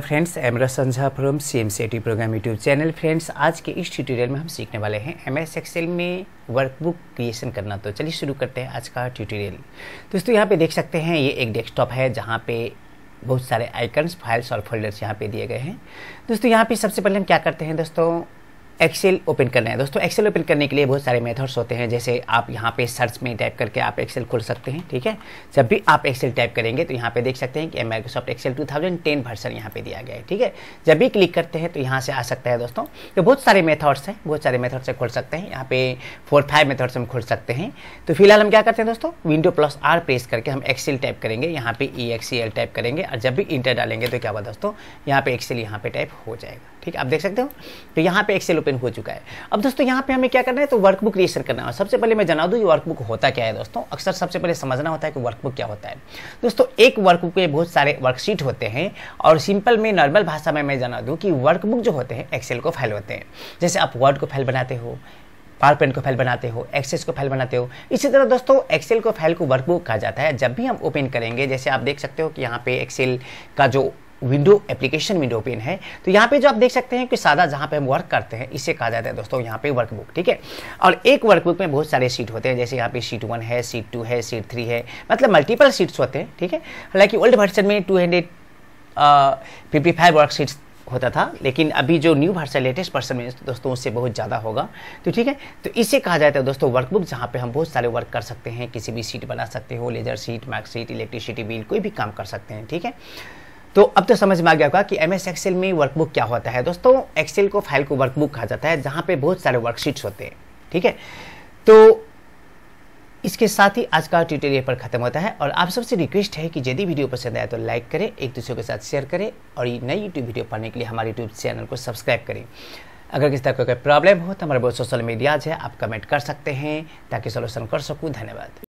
friends एमरा संझा from C M C program YouTube channel friends आज के इस ट्यूटोरियल में हम सीखने वाले हैं एम एस एक्सेल में वर्कबुक क्रिएशन करना तो चलिए शुरू करते हैं आज का ट्यूटोरियल दोस्तों यहाँ पे देख सकते हैं ये एक डेस्कटॉप है जहाँ पे बहुत सारे आइकन्स फाइल्स और फोल्डर्स यहाँ पे दिए गए हैं दोस्तों यहाँ पे सबसे पहले हम क्या करते हैं दोस्तों एक्सेल ओपन करना है दोस्तों एक्सेल ओपन करने के लिए बहुत सारे मेथड्स होते हैं जैसे आप यहाँ पे सर्च में टाइप करके आप एक्सेल खोल सकते हैं ठीक है जब भी आप एक्सेल टाइप करेंगे तो यहाँ पे देख सकते हैं कि माइक्रोसॉफ्ट एक्सेल 2010 वर्सन यहाँ पे दिया गया है ठीक है जब भी क्लिक करते हैं तो यहाँ से आ सकता है दोस्तों तो बहुत सारे मेथड्स हैं बहुत सारे मेथड से खोल सकते हैं यहाँ पे फोर फाइव मेथड्स हम खोल सकते हैं तो फिलहाल हम क्या करते हैं दोस्तों विंडो प्लस आर प्रेस करके हम एक्सेल टाइप करेंगे यहाँ पे ई एक्सी एल टाइप करेंगे और जब भी इंटर डालेंगे तो क्या हुआ दोस्तों यहाँ पे एक्सेल यहाँ पे टाइप हो जाएगा ठीक आप देख सकते हो तो यहाँ पे एक्सेल ओपन हो चुका है अब दोस्तों यहाँ पे हमें क्या करना है तो वर्कबुक क्रिएशन करना है सबसे पहले मैं जना दूँ ये वर्कबुक होता क्या है दोस्तों अक्सर सबसे पहले समझना होता है कि वर्कबुक क्या होता है दोस्तों एक वर्कबुक में बहुत सारे वर्कशीट होते हैं और सिंपल में नॉर्मल भाषा में मैं जना दूँ कि वर्कबुक जो होते हैं एक्सेल को फाइल होते हैं जैसे आप वर्ड को फाइल बनाते हो पावर पॉइंट को फाइल बनाते हो एक्सेस को फाइल बनाते हो इसी तरह दोस्तों एक्सेल को फाइल को वर्कबुक कहा जाता है जब भी हम ओपन करेंगे जैसे आप देख सकते हो कि यहाँ पे एक्सेल का जो विंडो एप्लीकेशन विंडो ओपन है तो यहाँ पे जो आप देख सकते हैं कि सादा जहाँ पे हम वर्क करते हैं इसे कहा जाता है दोस्तों यहाँ पे वर्कबुक ठीक है और एक वर्कबुक में बहुत सारे सीट होते हैं जैसे यहाँ पे सीट वन है सीट टू है सीट थ्री है मतलब मल्टीपल सीट्स होते हैं ठीक है हालांकि ओल्ड वर्सन में two hundred fifty five worksheets होता था लेकिन अभी जो न्यू वर्सन लेटेस्ट वर्सन में दोस्तों उससे बहुत ज़्यादा होगा तो ठीक है तो इसे कहा जाता है दोस्तों वर्कबुक जहाँ पे हम बहुत सारे वर्क कर सकते हैं किसी भी सीट बना सकते हो ledger sheet mark sheet electricity bill कोई भी काम कर सकते हैं ठीक है तो अब तो समझ में आ गया होगा कि एम एस एक्सेल में वर्कबुक क्या होता है दोस्तों एक्सेल को फाइल को वर्कबुक कहा जाता है जहाँ पे बहुत सारे वर्कशीट्स होते हैं ठीक है तो इसके साथ ही आज का ट्यूटोरियल पर खत्म होता है और आप सबसे रिक्वेस्ट है कि यदि वीडियो पसंद आया तो लाइक करें एक दूसरे के साथ शेयर करें और ये नई यूट्यूब वीडियो पाने के लिए हमारे यूट्यूब चैनल को सब्सक्राइब करें अगर किसी तरह का कोई प्रॉब्लम हो तो हमारे बहुत सोशल मीडियाज है आप कमेंट कर सकते हैं ताकि सोल्यूशन कर सकूँ धन्यवाद